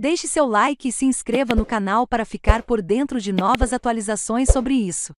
Deixe seu like e se inscreva no canal para ficar por dentro de novas atualizações sobre isso.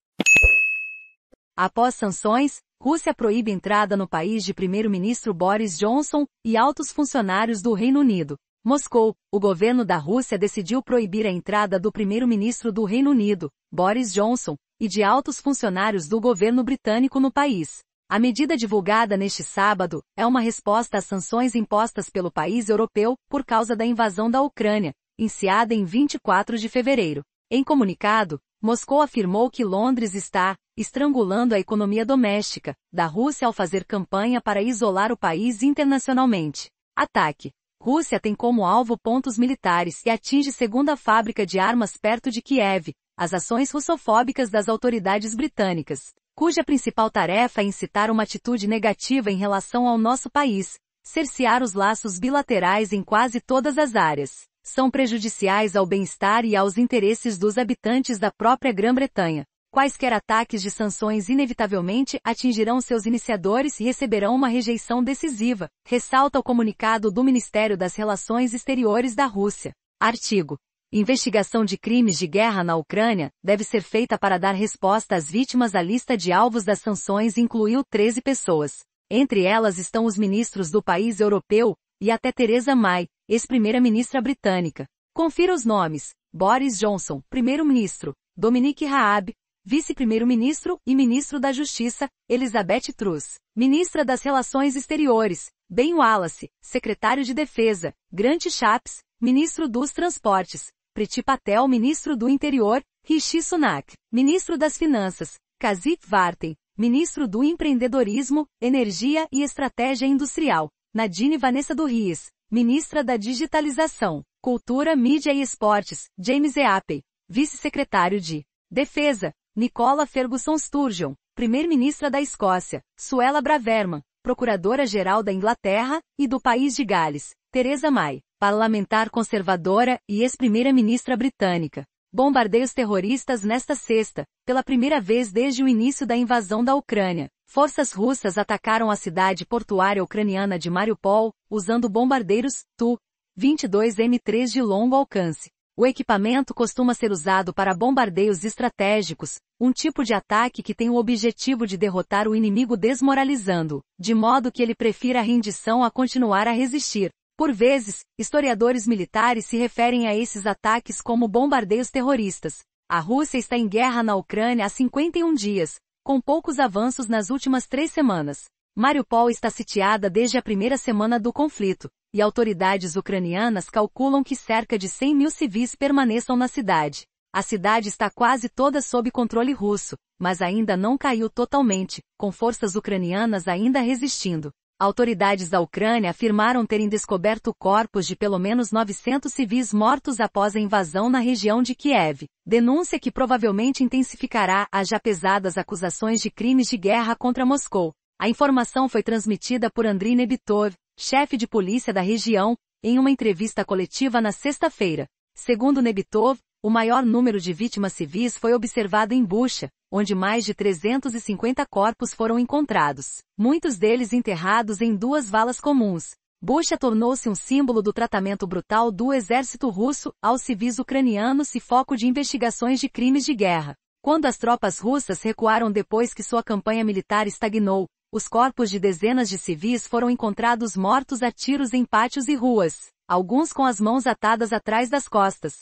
Após sanções, Rússia proíbe entrada no país de primeiro-ministro Boris Johnson e altos funcionários do Reino Unido. Moscou, o governo da Rússia decidiu proibir a entrada do primeiro-ministro do Reino Unido, Boris Johnson, e de altos funcionários do governo britânico no país. A medida divulgada neste sábado é uma resposta às sanções impostas pelo país europeu por causa da invasão da Ucrânia, iniciada em 24 de fevereiro. Em comunicado, Moscou afirmou que Londres está estrangulando a economia doméstica da Rússia ao fazer campanha para isolar o país internacionalmente. Ataque. Rússia tem como alvo pontos militares e atinge segunda fábrica de armas perto de Kiev. As ações russofóbicas das autoridades britânicas cuja principal tarefa é incitar uma atitude negativa em relação ao nosso país, cercear os laços bilaterais em quase todas as áreas, são prejudiciais ao bem-estar e aos interesses dos habitantes da própria Grã-Bretanha. Quaisquer ataques de sanções inevitavelmente atingirão seus iniciadores e receberão uma rejeição decisiva, ressalta o comunicado do Ministério das Relações Exteriores da Rússia. Artigo Investigação de crimes de guerra na Ucrânia deve ser feita para dar resposta às vítimas. A lista de alvos das sanções incluiu 13 pessoas. Entre elas estão os ministros do país europeu e até Theresa May, ex-primeira-ministra britânica. Confira os nomes: Boris Johnson, primeiro-ministro, Dominique Raab, vice-primeiro-ministro e ministro da Justiça, Elizabeth Truss, ministra das Relações Exteriores, Ben Wallace, secretário de Defesa, Grant Shapps, ministro dos Transportes, Priti Patel, ministro do Interior, Rishi Sunak, ministro das Finanças, Kazik Varten, ministro do Empreendedorismo, Energia e Estratégia Industrial, Nadine Vanessa do Ries, ministra da Digitalização, Cultura, Mídia e Esportes, James Eape, vice-secretário de Defesa, Nicola Ferguson Sturgeon, primeira ministra da Escócia, Suella Braverman, procuradora-geral da Inglaterra e do País de Gales, Teresa May, parlamentar conservadora e ex-primeira-ministra britânica. Bombardeios terroristas nesta sexta, pela primeira vez desde o início da invasão da Ucrânia. Forças russas atacaram a cidade portuária ucraniana de Mariupol, usando bombardeiros Tu-22M3 de longo alcance. O equipamento costuma ser usado para bombardeios estratégicos, um tipo de ataque que tem o objetivo de derrotar o inimigo desmoralizando, de modo que ele prefira a rendição a continuar a resistir. Por vezes, historiadores militares se referem a esses ataques como bombardeios terroristas. A Rússia está em guerra na Ucrânia há 51 dias, com poucos avanços nas últimas três semanas. Mariupol está sitiada desde a primeira semana do conflito, e autoridades ucranianas calculam que cerca de 100 mil civis permaneçam na cidade. A cidade está quase toda sob controle russo, mas ainda não caiu totalmente, com forças ucranianas ainda resistindo autoridades da Ucrânia afirmaram terem descoberto corpos de pelo menos 900 civis mortos após a invasão na região de Kiev, denúncia que provavelmente intensificará as já pesadas acusações de crimes de guerra contra Moscou. A informação foi transmitida por Andriy Nebitov, chefe de polícia da região, em uma entrevista coletiva na sexta-feira. Segundo Nebitov, o maior número de vítimas civis foi observado em Bucha, onde mais de 350 corpos foram encontrados, muitos deles enterrados em duas valas comuns. Bucha tornou-se um símbolo do tratamento brutal do exército russo aos civis ucranianos e foco de investigações de crimes de guerra. Quando as tropas russas recuaram depois que sua campanha militar estagnou, os corpos de dezenas de civis foram encontrados mortos a tiros em pátios e ruas, alguns com as mãos atadas atrás das costas,